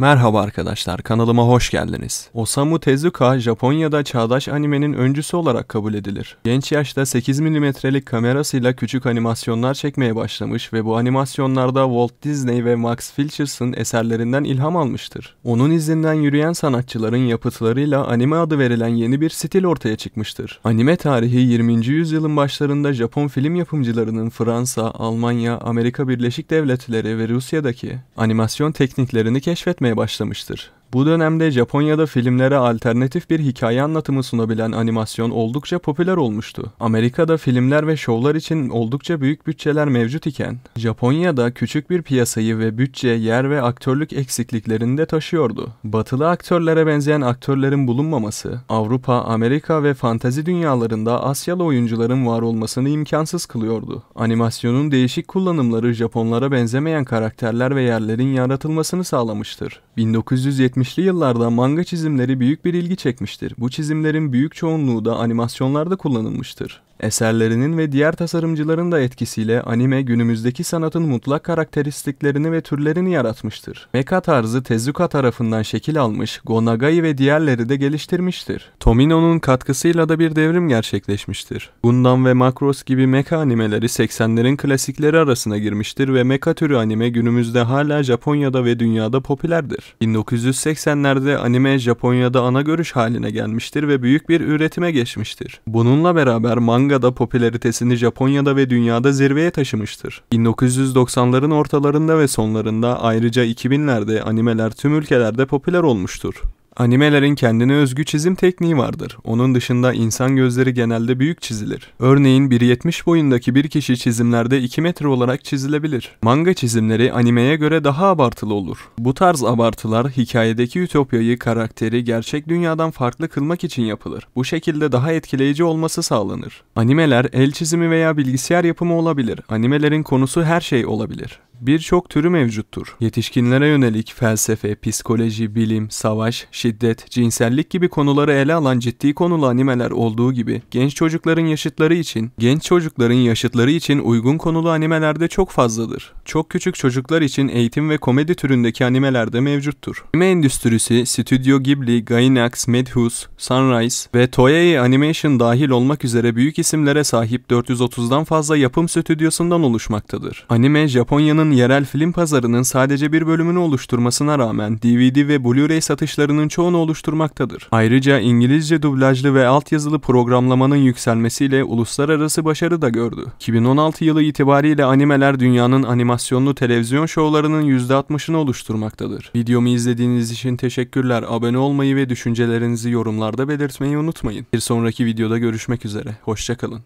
Merhaba arkadaşlar, kanalıma hoş geldiniz. Osamu Tezuka, Japonya'da çağdaş animenin öncüsü olarak kabul edilir. Genç yaşta 8 milimetrelik kamerasıyla küçük animasyonlar çekmeye başlamış ve bu animasyonlarda Walt Disney ve Max Filchers'ın eserlerinden ilham almıştır. Onun izinden yürüyen sanatçıların yapıtlarıyla anime adı verilen yeni bir stil ortaya çıkmıştır. Anime tarihi 20. yüzyılın başlarında Japon film yapımcılarının Fransa, Almanya, Amerika Birleşik Devletleri ve Rusya'daki animasyon tekniklerini keşfetmeye başlamıştır. Bu dönemde Japonya'da filmlere alternatif bir hikaye anlatımı sunabilen animasyon oldukça popüler olmuştu. Amerika'da filmler ve şovlar için oldukça büyük bütçeler mevcut iken, Japonya'da küçük bir piyasayı ve bütçe, yer ve aktörlük eksikliklerini de taşıyordu. Batılı aktörlere benzeyen aktörlerin bulunmaması, Avrupa, Amerika ve fantazi dünyalarında Asyalı oyuncuların var olmasını imkansız kılıyordu. Animasyonun değişik kullanımları Japonlara benzemeyen karakterler ve yerlerin yaratılmasını sağlamıştır. 1970 70'li yıllarda manga çizimleri büyük bir ilgi çekmiştir. Bu çizimlerin büyük çoğunluğu da animasyonlarda kullanılmıştır. Eserlerinin ve diğer tasarımcıların da etkisiyle anime günümüzdeki sanatın mutlak karakteristiklerini ve türlerini yaratmıştır. Mecha tarzı Tezuka tarafından şekil almış, Gonagai ve diğerleri de geliştirmiştir. Tomino'nun katkısıyla da bir devrim gerçekleşmiştir. Gundam ve Macross gibi mecha animeleri 80'lerin klasikleri arasına girmiştir ve mecha türü anime günümüzde hala Japonya'da ve dünyada popülerdir. 1980'lerde anime Japonya'da ana görüş haline gelmiştir ve büyük bir üretime geçmiştir. Bununla beraber manga manga da popülaritesini Japonya'da ve dünyada zirveye taşımıştır. 1990'ların ortalarında ve sonlarında ayrıca 2000'lerde animeler tüm ülkelerde popüler olmuştur. Animelerin kendine özgü çizim tekniği vardır. Onun dışında insan gözleri genelde büyük çizilir. Örneğin 1.70 boyundaki bir kişi çizimlerde 2 metre olarak çizilebilir. Manga çizimleri animeye göre daha abartılı olur. Bu tarz abartılar hikayedeki ütopyayı, karakteri gerçek dünyadan farklı kılmak için yapılır. Bu şekilde daha etkileyici olması sağlanır. Animeler el çizimi veya bilgisayar yapımı olabilir. Animelerin konusu her şey olabilir birçok türü mevcuttur. Yetişkinlere yönelik felsefe, psikoloji, bilim, savaş, şiddet, cinsellik gibi konuları ele alan ciddi konulu animeler olduğu gibi genç çocukların yaşıtları için, genç çocukların yaşıtları için uygun konulu animelerde çok fazladır. Çok küçük çocuklar için eğitim ve komedi türündeki animelerde mevcuttur. Anime endüstrisi Studio Ghibli, Gainax, Madhouse, Sunrise ve Toei Animation dahil olmak üzere büyük isimlere sahip 430'dan fazla yapım stüdyosundan oluşmaktadır. Anime Japonya'nın Amerika'nın yerel film pazarının sadece bir bölümünü oluşturmasına rağmen DVD ve Blu-ray satışlarının çoğunu oluşturmaktadır. Ayrıca İngilizce dublajlı ve altyazılı programlamanın yükselmesiyle uluslararası başarı da gördü. 2016 yılı itibariyle animeler dünyanın animasyonlu televizyon şovlarının %60'ını oluşturmaktadır. Videomu izlediğiniz için teşekkürler. Abone olmayı ve düşüncelerinizi yorumlarda belirtmeyi unutmayın. Bir sonraki videoda görüşmek üzere. Hoşçakalın.